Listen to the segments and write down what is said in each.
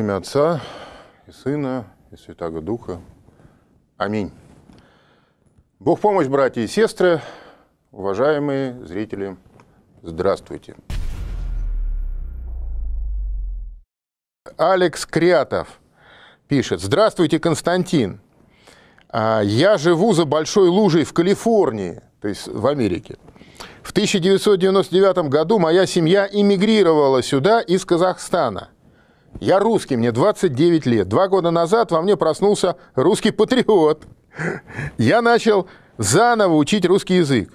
Во имя Отца и Сына и святого Духа. Аминь. Бог помощь, братья и сестры, уважаемые зрители, здравствуйте. Алекс Крятов пишет. Здравствуйте, Константин. А, я живу за большой лужей в Калифорнии, то есть в Америке. В 1999 году моя семья эмигрировала сюда из Казахстана – я русский, мне 29 лет. Два года назад во мне проснулся русский патриот. Я начал заново учить русский язык.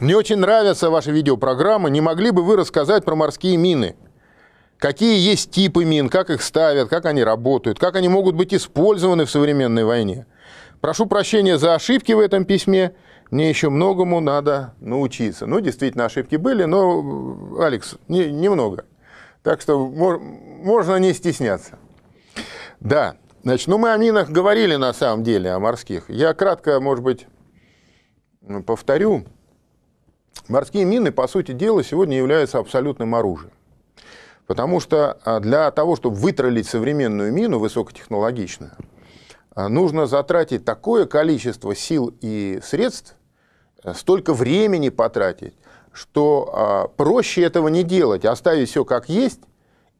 Мне очень нравятся ваши видеопрограммы. Не могли бы вы рассказать про морские мины? Какие есть типы мин, как их ставят, как они работают, как они могут быть использованы в современной войне? Прошу прощения за ошибки в этом письме. Мне еще многому надо научиться. Ну, действительно, ошибки были, но, Алекс, не, немного. Так что можно не стесняться. Да, значит, ну мы о минах говорили на самом деле, о морских. Я кратко, может быть, ну, повторю. Морские мины, по сути дела, сегодня являются абсолютным оружием. Потому что а, для того, чтобы вытролить современную мину высокотехнологичную, а, нужно затратить такое количество сил и средств, э, столько времени потратить, что э, проще этого не делать, оставить все как есть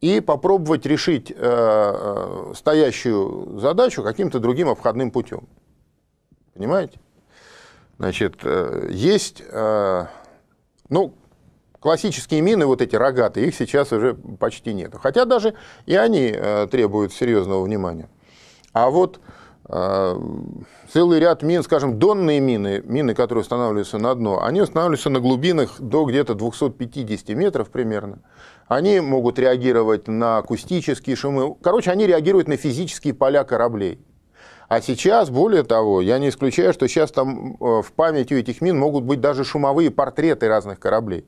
и попробовать решить э, э стоящую задачу каким-то другим обходным путем. Понимаете? Значит, э, есть, э, ну, классические мины, вот эти рогатые, их сейчас уже почти нету. Хотя даже и они э, требуют серьезного внимания. А вот а, целый ряд мин, скажем, донные мины, мины, которые устанавливаются на дно, они устанавливаются на глубинах до где-то 250 метров примерно. Они могут реагировать на акустические шумы. Короче, они реагируют на физические поля кораблей. А сейчас, более того, я не исключаю, что сейчас там э, в памяти у этих мин могут быть даже шумовые портреты разных кораблей.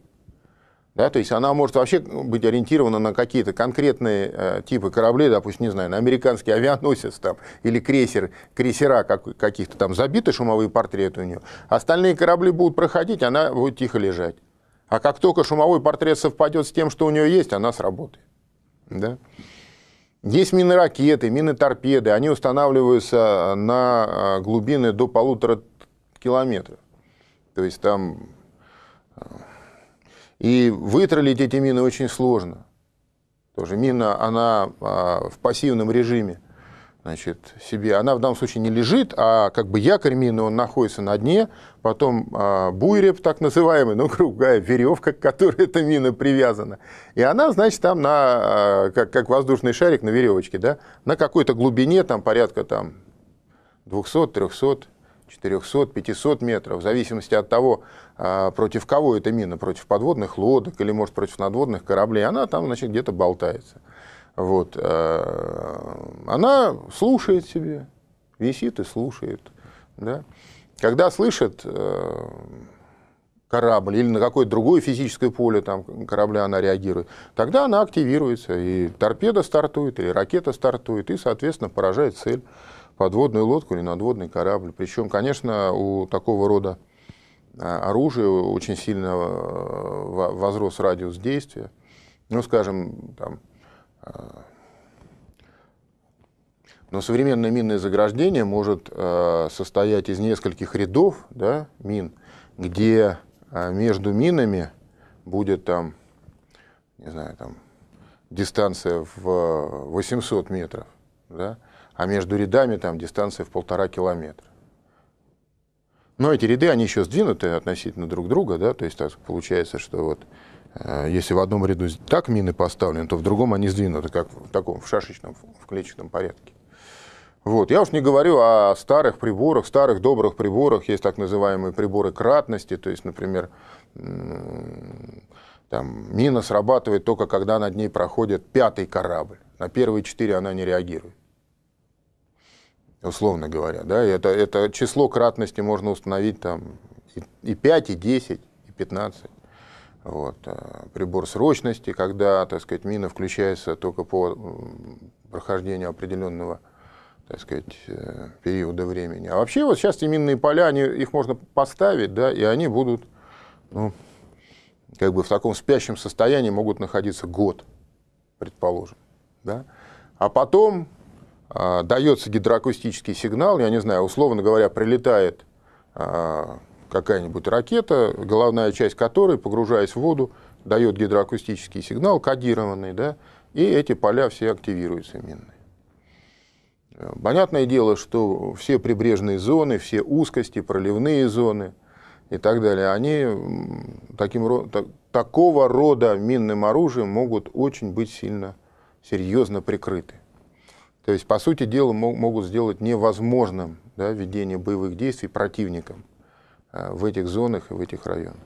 Да, то есть она может вообще ну, быть ориентирована на какие-то конкретные э, типы кораблей, допустим, не знаю, на американский авианосец там, или крейсер, крейсера как, каких-то там забиты шумовые портреты у нее. Остальные корабли будут проходить, она будет тихо лежать. А как только шумовой портрет совпадет с тем, что у нее есть, она сработает. Да? Есть мины ракеты, мины торпеды, они устанавливаются э, на э, глубины до полутора километров. То есть там э, и вытролить эти мины очень сложно. Тоже мина, она а, в пассивном режиме значит, себе. Она в данном случае не лежит, а как бы якорь мины, он находится на дне, потом а, буйреп так называемый, ну, грубо веревка, к которой эта мина привязана. И она, значит, там на, а, как, как воздушный шарик на веревочке, да, на какой-то глубине, там порядка там 200-300 400-500 метров, в зависимости от того, а, против кого эта мина, против подводных лодок или, может, против надводных кораблей, она там, значит, где-то болтается. Вот. Э, она слушает себе, висит и слушает. Да? Когда слышит э, корабль или на какое-то другое физическое поле там, корабля она реагирует, тогда она активируется, и торпеда стартует, или ракета стартует, и, соответственно, поражает цель подводную лодку или надводный корабль. Причем, конечно, у такого рода а, оружия очень сильно а, возрос радиус действия. Ну, скажем, там, а, но ну, современное минное заграждение может состоять из нескольких рядов да, мин, где между минами будет там, не знаю, там, дистанция в 800 метров. Да? а между рядами там дистанция в полтора километра. Но эти ряды, они еще сдвинуты относительно друг друга, да, то есть так получается, что вот э, если в одном ряду так мины поставлены, то в другом они сдвинуты, как в таком в шашечном, в клетчатом порядке. Вот. Я уж не говорю о старых приборах, старых добрых приборах. Есть так называемые приборы кратности, то есть, например, там, мина срабатывает только когда над ней проходит пятый корабль. На первые четыре она не реагирует условно говоря. Да? Это, это число кратности можно установить там, и, и 5, и 10, и 15. Вот. Э, прибор срочности, когда так сказать, мина включается только по прохождению определенного так сказать, э, периода времени. А вообще вот сейчас эти минные поля, они, их можно поставить, да, и они будут ну, как бы в таком спящем состоянии могут находиться год, предположим. Да? А потом а, дается гидроакустический сигнал, я не знаю, условно говоря, прилетает а, какая-нибудь ракета, головная часть которой, погружаясь в воду, дает гидроакустический сигнал, кодированный, да, и эти поля все активируются минные. Понятное дело, что все прибрежные зоны, все узкости, проливные зоны и так далее, они таким, так, такого рода минным оружием могут очень быть сильно, серьезно прикрыты. То есть, по сути дела, могут сделать невозможным да, ведение боевых действий противником э, в этих зонах и в этих районах.